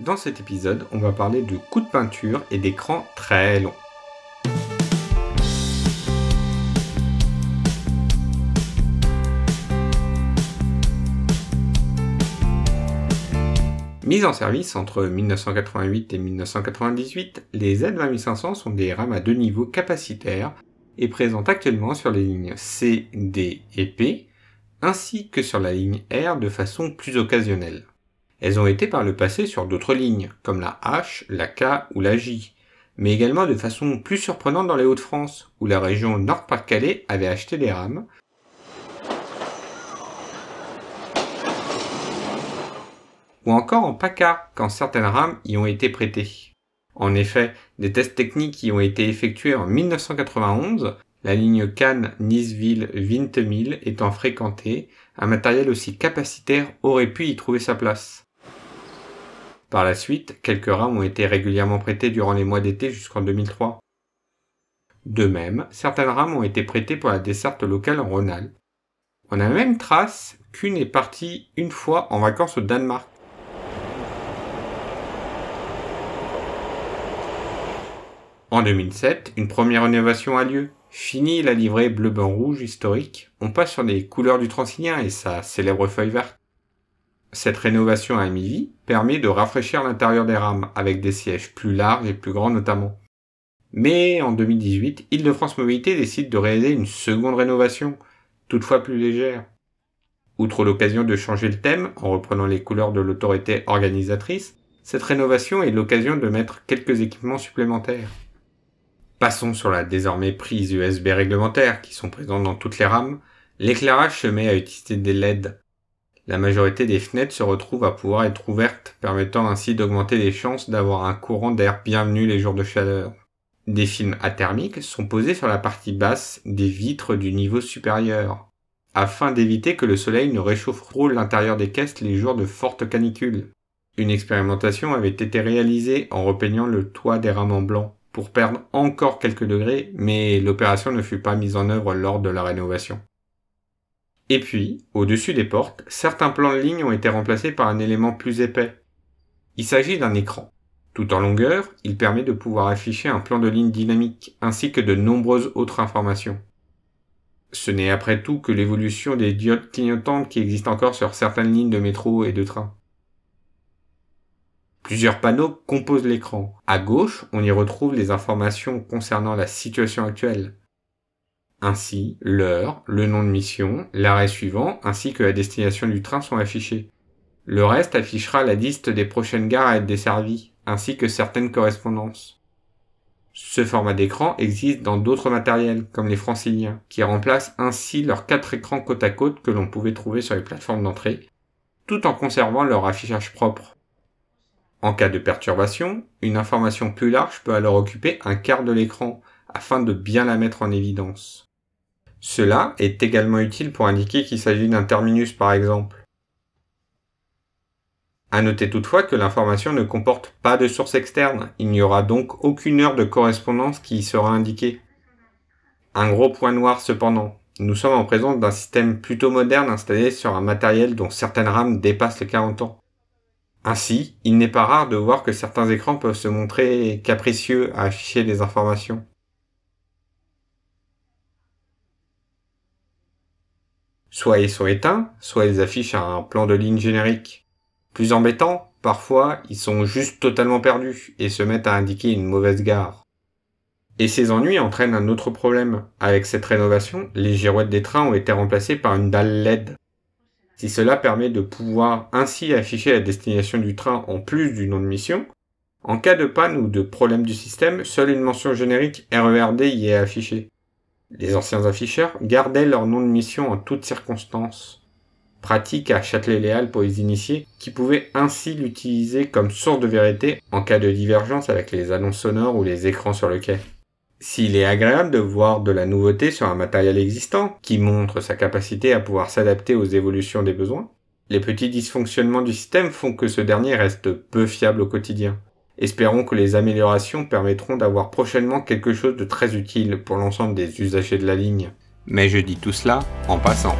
Dans cet épisode, on va parler de coups de peinture et d'écrans très longs. Mise en service entre 1988 et 1998, les z 2500 sont des rames à deux niveaux capacitaires et présentent actuellement sur les lignes C, D et P, ainsi que sur la ligne R de façon plus occasionnelle. Elles ont été par le passé sur d'autres lignes, comme la H, la K ou la J, mais également de façon plus surprenante dans les Hauts-de-France, où la région Nord-Pas-de-Calais avait acheté des rames, ou encore en PACA, quand certaines rames y ont été prêtées. En effet, des tests techniques y ont été effectués en 1991, la ligne Cannes, Niceville, Vintemille étant fréquentée, un matériel aussi capacitaire aurait pu y trouver sa place. Par la suite, quelques rames ont été régulièrement prêtées durant les mois d'été jusqu'en 2003. De même, certaines rames ont été prêtées pour la desserte locale en Rhône-Alpes. On a même trace qu'une est partie une fois en vacances au Danemark. En 2007, une première rénovation a lieu. Fini la livrée bleu-blanc-rouge historique, on passe sur les couleurs du Transilien et sa célèbre feuille verte. Cette rénovation à mi permet de rafraîchir l'intérieur des rames avec des sièges plus larges et plus grands notamment. Mais en 2018, ile de france Mobilité décide de réaliser une seconde rénovation, toutefois plus légère. Outre l'occasion de changer le thème en reprenant les couleurs de l'autorité organisatrice, cette rénovation est l'occasion de mettre quelques équipements supplémentaires. Passons sur la désormais prise USB réglementaire qui sont présentes dans toutes les rames. L'éclairage se met à utiliser des LED la majorité des fenêtres se retrouvent à pouvoir être ouvertes, permettant ainsi d'augmenter les chances d'avoir un courant d'air bienvenu les jours de chaleur. Des films athermiques sont posés sur la partie basse des vitres du niveau supérieur, afin d'éviter que le soleil ne réchauffe trop l'intérieur des caisses les jours de fortes canicules. Une expérimentation avait été réalisée en repeignant le toit des rameaux blancs pour perdre encore quelques degrés, mais l'opération ne fut pas mise en œuvre lors de la rénovation. Et puis, au-dessus des portes, certains plans de ligne ont été remplacés par un élément plus épais. Il s'agit d'un écran. Tout en longueur, il permet de pouvoir afficher un plan de ligne dynamique ainsi que de nombreuses autres informations. Ce n'est après tout que l'évolution des diodes clignotantes qui existent encore sur certaines lignes de métro et de train. Plusieurs panneaux composent l'écran. À gauche, on y retrouve les informations concernant la situation actuelle, ainsi, l'heure, le nom de mission, l'arrêt suivant, ainsi que la destination du train sont affichés. Le reste affichera la liste des prochaines gares à être desservies, ainsi que certaines correspondances. Ce format d'écran existe dans d'autres matériels, comme les franciliens, qui remplacent ainsi leurs quatre écrans côte à côte que l'on pouvait trouver sur les plateformes d'entrée, tout en conservant leur affichage propre. En cas de perturbation, une information plus large peut alors occuper un quart de l'écran, afin de bien la mettre en évidence. Cela est également utile pour indiquer qu'il s'agit d'un terminus par exemple. À noter toutefois que l'information ne comporte pas de source externe, il n'y aura donc aucune heure de correspondance qui y sera indiquée. Un gros point noir cependant, nous sommes en présence d'un système plutôt moderne installé sur un matériel dont certaines rames dépassent les 40 ans. Ainsi, il n'est pas rare de voir que certains écrans peuvent se montrer capricieux à afficher des informations. Soit ils sont éteints, soit ils affichent un plan de ligne générique. Plus embêtant, parfois ils sont juste totalement perdus et se mettent à indiquer une mauvaise gare. Et ces ennuis entraînent un autre problème. Avec cette rénovation, les girouettes des trains ont été remplacées par une dalle LED. Si cela permet de pouvoir ainsi afficher la destination du train en plus du nom de mission, en cas de panne ou de problème du système, seule une mention générique RERD y est affichée. Les anciens afficheurs gardaient leur nom de mission en toutes circonstances, pratique à Châtelet-les-Halles pour les initiés qui pouvaient ainsi l'utiliser comme source de vérité en cas de divergence avec les annonces sonores ou les écrans sur le quai. S'il est agréable de voir de la nouveauté sur un matériel existant qui montre sa capacité à pouvoir s'adapter aux évolutions des besoins, les petits dysfonctionnements du système font que ce dernier reste peu fiable au quotidien. Espérons que les améliorations permettront d'avoir prochainement quelque chose de très utile pour l'ensemble des usagers de la ligne. Mais je dis tout cela en passant.